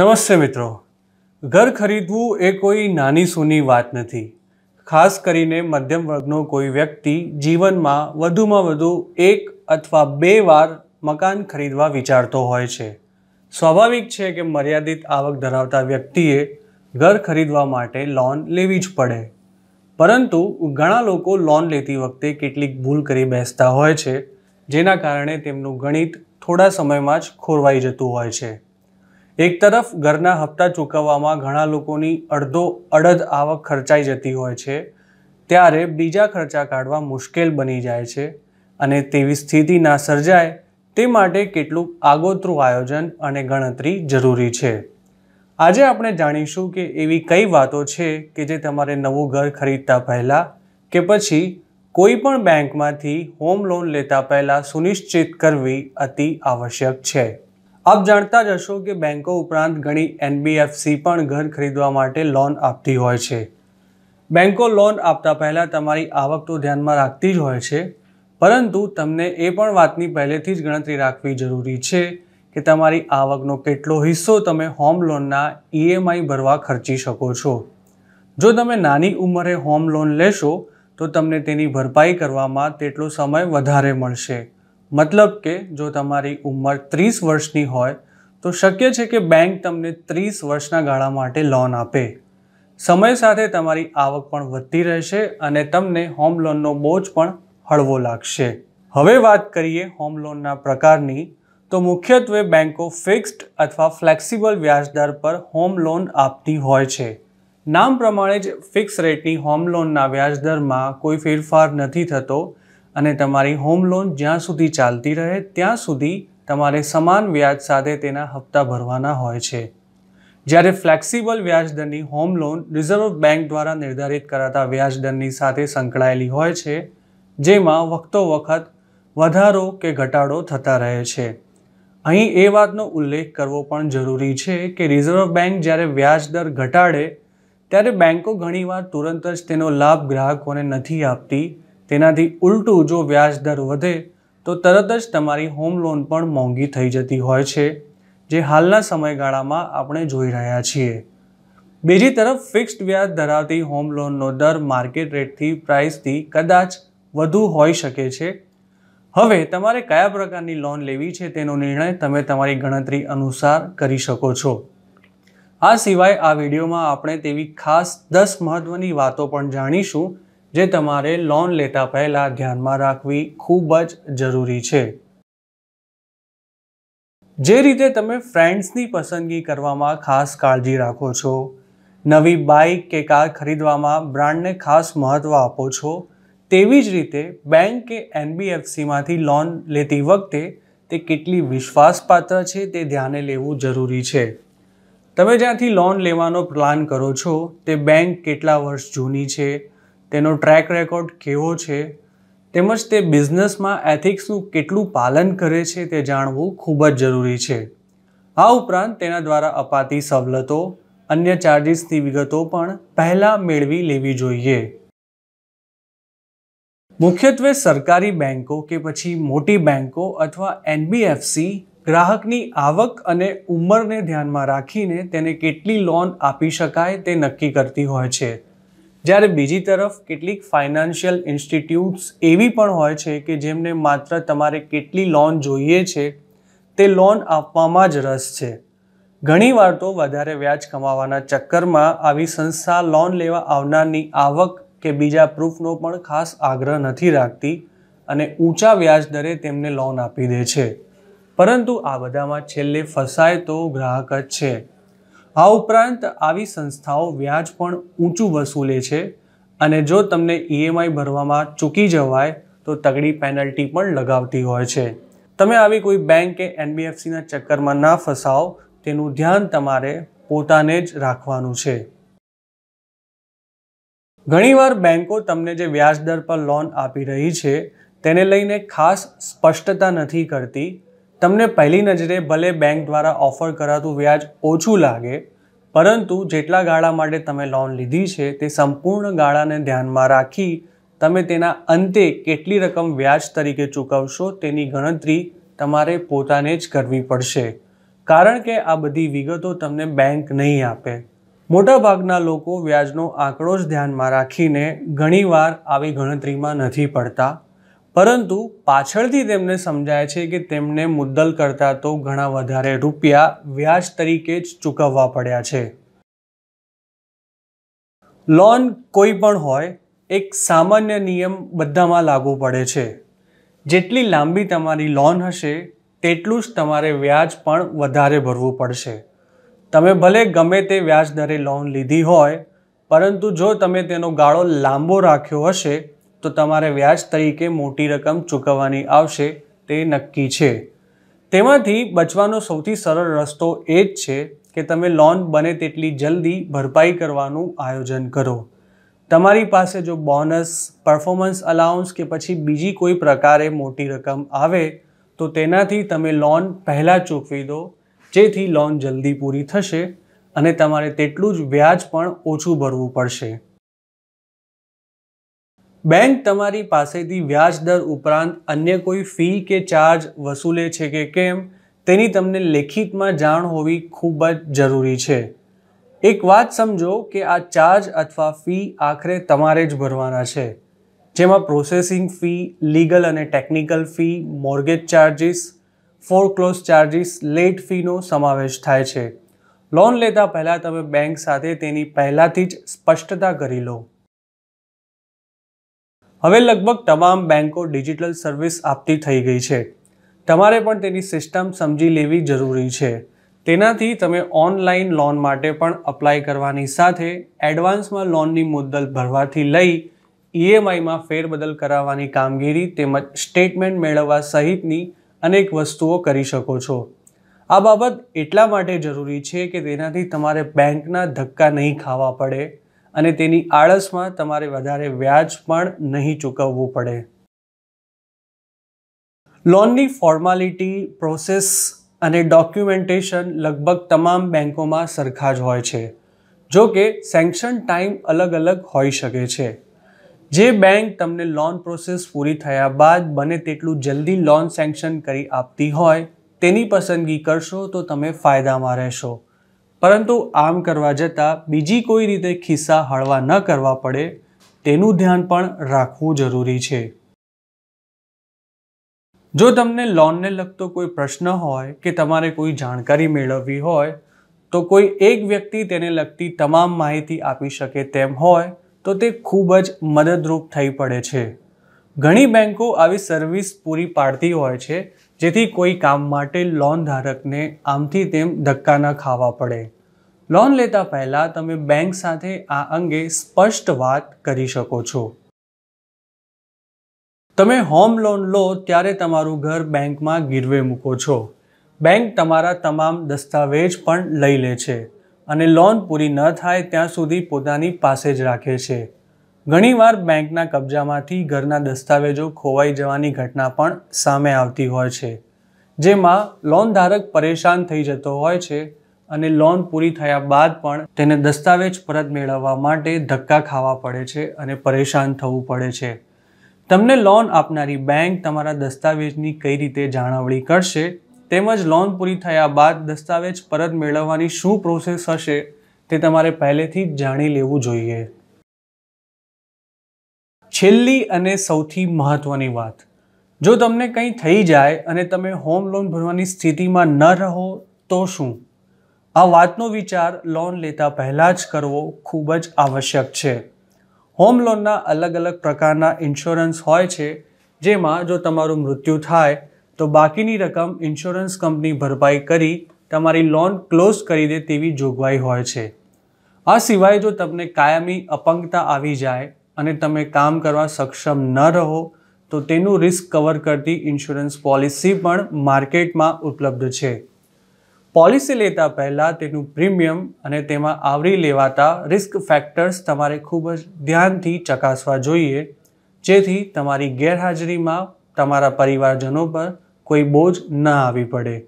નમસ્તે મિત્રો ઘર ખરીદવું એ કોઈ નાની સૂની વાત નથી ખાસ કરીને મધ્યમ વર્ગનો કોઈ વ્યક્તિ જીવનમાં વધુમાં વધુ એક અથવા બે વાર મકાન ખરીદવા વિચારતો હોય છે સ્વાભાવિક છે કે મર્યાદિત આવક ધરાવતા વ્યક્તિએ ઘર ખરીદવા માટે લોન લેવી જ પડે પરંતુ ઘણા લોકો લોન લેતી વખતે કેટલીક ભૂલ કરી બેસતા હોય છે જેના કારણે તેમનું ગણિત થોડા સમયમાં જ ખોરવાઈ જતું હોય છે એક તરફ ઘરના હપ્તા ચૂકવવામાં ઘણા લોકોની અડધો અડધ આવક ખર્ચાઈ જતી હોય છે ત્યારે બીજા ખર્ચા કાઢવા મુશ્કેલ બની જાય છે અને તેવી સ્થિતિ ના સર્જાય તે માટે કેટલું આગોતરું આયોજન અને ગણતરી જરૂરી છે આજે આપણે જાણીશું કે એવી કઈ વાતો છે કે જે તમારે નવું ઘર ખરીદતા પહેલાં કે પછી કોઈ પણ બેંકમાંથી હોમ લોન લેતા પહેલાં સુનિશ્ચિત કરવી અતિ આવશ્યક છે આપ જાણતા જ હશો કે બેન્કો ઉપરાંત ઘણી એનબીએફસી પણ ઘર ખરીદવા માટે લોન આપતી હોય છે બેન્કો લોન આપતા પહેલાં તમારી આવક તો ધ્યાનમાં રાખતી જ હોય છે પરંતુ તમને એ પણ વાતની પહેલેથી જ ગણતરી રાખવી જરૂરી છે કે તમારી આવકનો કેટલો હિસ્સો તમે હોમ લોનના ઈએમઆઈ ભરવા ખર્ચી શકો છો જો તમે નાની ઉંમરે હોમ લોન લેશો તો તમને તેની ભરપાઈ કરવામાં તેટલો સમય વધારે મળશે મતલબ કે જો તમારી ઉંમર ત્રીસ વર્ષની હોય તો શક્ય છે કે બેંક તમને ત્રીસ વર્ષના ગાળા માટે લોન આપે સમય સાથે તમારી આવક પણ વધતી રહેશે અને તમને હોમ લોનનો બોજ પણ હળવો લાગશે હવે વાત કરીએ હોમ લોનના પ્રકારની તો મુખ્યત્વે બેન્કો ફિક્સ્ડ અથવા ફ્લેક્સિબલ વ્યાજદર પર હોમ લોન આપતી હોય છે નામ પ્રમાણે જ ફિક્સ રેટની હોમ લોનના વ્યાજદરમાં કોઈ ફેરફાર નથી થતો અને તમારી હોમ લોન જ્યાં સુધી ચાલતી રહે ત્યાં સુધી તમારે સમાન વ્યાજ સાથે તેના હપ્તા ભરવાના હોય છે જ્યારે ફ્લેક્સિબલ વ્યાજદરની હોમ લોન રિઝર્વ બેંક દ્વારા નિર્ધારિત કરાતા વ્યાજદરની સાથે સંકળાયેલી હોય છે જેમાં વખતો વખત વધારો કે ઘટાડો થતા રહે છે અહીં એ વાતનો ઉલ્લેખ કરવો પણ જરૂરી છે કે રિઝર્વ બેંક જ્યારે વ્યાજ દર ઘટાડે ત્યારે બેંકો ઘણીવાર તુરંત જ તેનો લાભ ગ્રાહકોને નથી આપતી તેનાથી ઉલટું જો વ્યાજ દર વધે તો તરત જ તમારી હોમ લોન પણ મોંઘી થઈ જતી હોય છે જે હાલના સમયગાળામાં આપણે જોઈ રહ્યા છીએ બીજી તરફ ફિક્સ્ડ વ્યાજ ધરાવતી હોમ લોનનો દર માર્કેટ રેટથી પ્રાઇસથી કદાચ વધુ હોઈ શકે છે હવે તમારે કયા પ્રકારની લોન લેવી છે તેનો નિર્ણય તમે તમારી ગણતરી અનુસાર કરી શકો છો આ સિવાય આ વિડીયોમાં આપણે તેવી ખાસ દસ મહત્ત્વની વાતો પણ જાણીશું જે તમારે લોન લેતા પહેલાં ધ્યાનમાં રાખવી ખૂબ જ જરૂરી છે જે રીતે તમે ફ્રેન્ડ્સની પસંદગી કરવામાં ખાસ કાળજી રાખો છો નવી બાઇક કે કાર ખરીદવામાં બ્રાન્ડને ખાસ મહત્ત્વ આપો છો તેવી જ રીતે બેંક કે એનબીએફસીમાંથી લોન લેતી વખતે તે કેટલી વિશ્વાસપાત્ર છે તે ધ્યાને લેવું જરૂરી છે તમે જ્યાંથી લોન લેવાનો પ્લાન કરો છો તે બેંક કેટલા વર્ષ જૂની છે તેનો ટ્રેક રેકોર્ડ કેવો છે તેમજ તે બિઝનેસમાં એથિક્સનું કેટલું પાલન કરે છે તે જાણવું ખૂબ જ જરૂરી છે આ ઉપરાંત તેના દ્વારા અપાતી સવલતો અન્ય ચાર્જિસની વિગતો પણ પહેલાં મેળવી લેવી જોઈએ મુખ્યત્વે સરકારી બેન્કો કે પછી મોટી બેન્કો અથવા એનબીએફસી ગ્રાહકની આવક અને ઉંમરને ધ્યાનમાં રાખીને તેને કેટલી લોન આપી શકાય તે નક્કી કરતી હોય છે જ્યારે બીજી તરફ કેટલીક ફાઇનાન્શિયલ ઇન્સ્ટિટ્યૂટ્સ એવી પણ હોય છે કે જેમને માત્ર તમારે કેટલી લોન જોઈએ છે તે લોન આપવામાં જ રસ છે ઘણીવાર તો વધારે વ્યાજ કમાવાના ચક્કરમાં આવી સંસ્થા લોન લેવા આવનારની આવક કે બીજા પ્રૂફનો પણ ખાસ આગ્રહ નથી રાખતી અને ઊંચા વ્યાજ દરે તેમને લોન આપી દે છે પરંતુ આ બધામાં છેલ્લે ફસાય તો ગ્રાહક જ છે આ ઉપરાંત આવી સંસ્થાઓ વ્યાજ પણ ઊંચું વસૂલે છે અને જો તમને ઈએમઆઈ e ભરવામાં ચૂકી જવાય તો તગડી પેનલ્ટી પણ લગાવતી હોય છે તમે આવી કોઈ બેંક કે એનબીએફસીના ચક્કરમાં ના ફસાઓ તેનું ધ્યાન તમારે પોતાને જ રાખવાનું છે ઘણીવાર બેંકો તમને જે વ્યાજ દર પર લોન આપી રહી છે તેને લઈને ખાસ સ્પષ્ટતા નથી કરતી તમને પહેલી નજરે ભલે બેંક દ્વારા ઓફર કરાતું વ્યાજ ઓછું લાગે પરંતુ જેટલા ગાળા માટે તમે લોન લીધી છે તે સંપૂર્ણ ગાળાને ધ્યાનમાં રાખી તમે તેના અંતે કેટલી રકમ વ્યાજ તરીકે ચૂકવશો તેની ગણતરી તમારે પોતાને જ કરવી પડશે કારણ કે આ બધી વિગતો તમને બેંક નહીં આપે મોટાભાગના લોકો વ્યાજનો આંકડો જ ધ્યાનમાં રાખીને ઘણીવાર આવી ગણતરીમાં નથી પડતા પરંતુ પાછળથી તેમને સમજાય છે કે તેમને મુદ્દલ કરતાં તો ઘણા વધારે રૂપિયા વ્યાજ તરીકે જ ચૂકવવા પડ્યા છે લોન કોઈ પણ હોય એક સામાન્ય નિયમ બધામાં લાગુ પડે છે જેટલી લાંબી તમારી લોન હશે તેટલું જ તમારે વ્યાજ પણ વધારે ભરવું પડશે તમે ભલે ગમે તે વ્યાજ દરે લોન લીધી હોય પરંતુ જો તમે તેનો ગાળો લાંબો રાખ્યો હશે તો તમારે વ્યાજ તરીકે મોટી રકમ ચૂકવવાની આવશે તે નક્કી છે તેમાંથી બચવાનો સૌથી સરળ રસ્તો એ જ છે કે તમે લોન બને તેટલી જલ્દી ભરપાઈ કરવાનું આયોજન કરો તમારી પાસે જો બોનસ પરફોર્મન્સ અલાઉન્સ કે પછી બીજી કોઈ પ્રકારે મોટી રકમ આવે તો તેનાથી તમે લોન પહેલાં ચૂકવી દો જેથી લોન જલ્દી પૂરી થશે અને તમારે તેટલું જ વ્યાજ પણ ઓછું ભરવું પડશે બેંક તમારી પાસેથી વ્યાજ દર ઉપરાંત અન્ય કોઈ ફી કે ચાર્જ વસૂલે છે કે કેમ તેની તમને લેખિતમાં જાણ હોવી ખૂબ જ જરૂરી છે એક વાત સમજો કે આ ચાર્જ અથવા ફી આખરે તમારે જ ભરવાના છે જેમાં પ્રોસેસિંગ ફી લીગલ અને technical fee mortgage charges foreclose charges late ફીનો સમાવેશ થાય છે લોન લેતા પહેલાં તમે બેંક સાથે તેની પહેલાંથી જ સ્પષ્ટતા કરી લો હવે લગભગ તમામ બેન્કો ડિજિટલ સર્વિસ આપતી થઈ ગઈ છે તમારે પણ તેની સિસ્ટમ સમજી લેવી જરૂરી છે તેનાથી તમે ઓનલાઈન લોન માટે પણ અપ્લાય કરવાની સાથે એડવાન્સમાં લોનની મુદ્દત ભરવાથી લઈ ઈએમઆઈમાં ફેરબદલ કરાવવાની કામગીરી તેમજ સ્ટેટમેન્ટ મેળવવા સહિતની અનેક વસ્તુઓ કરી શકો છો આ બાબત એટલા માટે જરૂરી છે કે તેનાથી તમારે બેંકના ધક્કા નહીં ખાવા પડે અને તેની આળસમાં તમારે વધારે વ્યાજ પણ નહીં ચૂકવવું પડે લોનની ફોર્માલિટી પ્રોસેસ અને ડોક્યુમેન્ટેશન લગભગ તમામ બેન્કોમાં સરખા જ હોય છે જો કે સેન્કશન ટાઈમ અલગ અલગ હોઈ શકે છે જે બેંક તમને લોન પ્રોસેસ પૂરી થયા બાદ બને તેટલું જલ્દી લોન સેન્કશન કરી આપતી હોય તેની પસંદગી કરશો તો તમે ફાયદામાં રહેશો પરંતુ આમ કરવા જતાં બીજી કોઈ રીતે ખિસ્સા હળવા ન કરવા પડે તેનું ધ્યાન પણ રાખવું જરૂરી છે જો તમને લોનને લગતો કોઈ પ્રશ્ન હોય કે તમારે કોઈ જાણકારી મેળવવી હોય તો કોઈ એક વ્યક્તિ તેને લગતી તમામ માહિતી આપી શકે તેમ હોય તો તે ખૂબ જ મદદરૂપ થઈ પડે છે ઘણી બેન્કો આવી સર્વિસ પૂરી પાડતી હોય છે જેથી કોઈ કામ માટે લોન ધારકને આમથી તેમ ધક્કા ન ખાવા પડે લોન લેતા પહેલાં તમે બેંક સાથે આ અંગે સ્પષ્ટ વાત કરી શકો છો તમે હોમ લોન લો ત્યારે તમારું ઘર બેંકમાં ગીરવે મૂકો છો બેંક તમારા તમામ દસ્તાવેજ પણ લઈ લે છે અને લોન પૂરી ન થાય ત્યાં સુધી પોતાની પાસે જ રાખે છે ઘણીવાર બેંકના કબજામાંથી ઘરના દસ્તાવેજો ખોવાઈ જવાની ઘટના પણ સામે આવતી હોય છે જેમાં લોન ધારક પરેશાન થઈ જતો હોય છે અને લોન પૂરી થયા બાદ પણ તેને દસ્તાવેજ પરત મેળવવા માટે ધક્કા ખાવા પડે છે અને પરેશાન થવું પડે છે તમને લોન આપનારી બેંક તમારા દસ્તાવેજની કઈ રીતે જાળવણી કરશે તેમજ લોન પૂરી થયા બાદ દસ્તાવેજ પરત મેળવવાની શું પ્રોસેસ હશે તે તમારે પહેલેથી જ જાણી લેવું જોઈએ છેલ્લી અને સૌથી મહત્ત્વની વાત જો તમને કંઈ થઈ જાય અને તમે હોમ લોન ભરવાની સ્થિતિમાં ન રહો તો શું આ વાતનો વિચાર લોન લેતા પહેલાં જ કરવો ખૂબ જ આવશ્યક છે હોમ લોનના અલગ અલગ પ્રકારના ઇન્સ્યોરન્સ હોય છે જેમાં જો તમારું મૃત્યુ થાય તો બાકીની રકમ ઇન્સ્યોરન્સ કંપની ભરપાઈ કરી તમારી લોન ક્લોઝ કરી દે તેવી જોગવાઈ હોય છે આ સિવાય જો તમને કાયમી અપંગતા આવી જાય અને તમે કામ કરવા સક્ષમ ન રહો તો તેનું રિસ્ક કવર કરતી ઇન્સ્યોરન્સ પોલિસી પણ માર્કેટમાં ઉપલબ્ધ છે પોલિસી લેતા પહેલાં તેનું પ્રીમિયમ અને તેમાં આવરી લેવાતા રિસ્ક ફેક્ટર્સ તમારે ખૂબ જ ધ્યાનથી ચકાસવા જોઈએ જેથી તમારી ગેરહાજરીમાં તમારા પરિવારજનો પર કોઈ બોજ ન આવી પડે